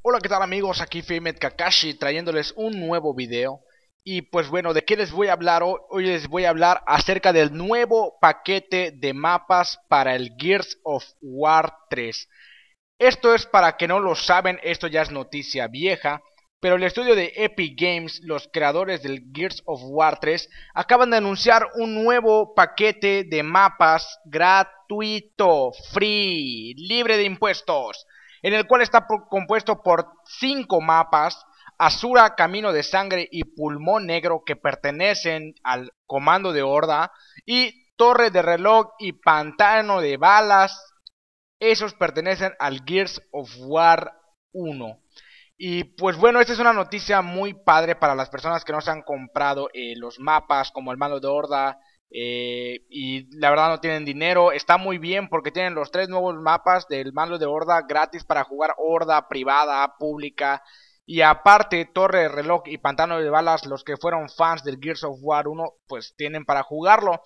Hola qué tal amigos, aquí Fimet Kakashi trayéndoles un nuevo video Y pues bueno, ¿de qué les voy a hablar hoy? Hoy les voy a hablar acerca del nuevo paquete de mapas para el Gears of War 3 Esto es para que no lo saben, esto ya es noticia vieja pero el estudio de Epic Games, los creadores del Gears of War 3, acaban de anunciar un nuevo paquete de mapas gratuito, free, libre de impuestos en el cual está compuesto por cinco mapas, Azura, Camino de Sangre y Pulmón Negro, que pertenecen al Comando de Horda, y Torre de Reloj y Pantano de Balas, esos pertenecen al Gears of War 1. Y pues bueno, esta es una noticia muy padre para las personas que no se han comprado eh, los mapas como el Mando de Horda eh, y la verdad no tienen dinero. Está muy bien porque tienen los tres nuevos mapas del mando de Horda gratis para jugar Horda privada, pública. Y aparte, Torre, Reloj y Pantano de Balas, los que fueron fans del Gears of War 1, pues tienen para jugarlo.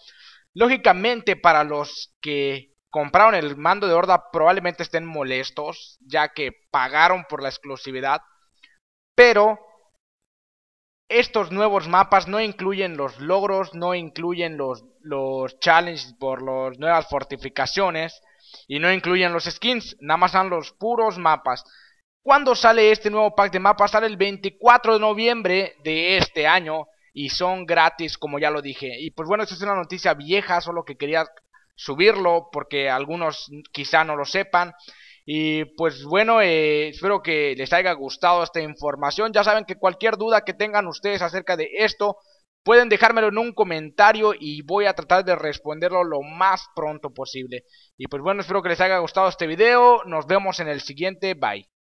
Lógicamente, para los que compraron el mando de Horda, probablemente estén molestos, ya que pagaron por la exclusividad. Pero estos nuevos mapas no incluyen los logros, no incluyen los, los challenges por las nuevas fortificaciones y no incluyen los skins, nada más son los puros mapas. ¿Cuándo sale este nuevo pack de mapas? Sale el 24 de noviembre de este año y son gratis, como ya lo dije. Y pues bueno, esto es una noticia vieja, solo que quería subirlo porque algunos quizá no lo sepan. Y pues bueno, eh, espero que les haya gustado esta información. Ya saben que cualquier duda que tengan ustedes acerca de esto, pueden dejármelo en un comentario y voy a tratar de responderlo lo más pronto posible. Y pues bueno, espero que les haya gustado este video. Nos vemos en el siguiente. Bye.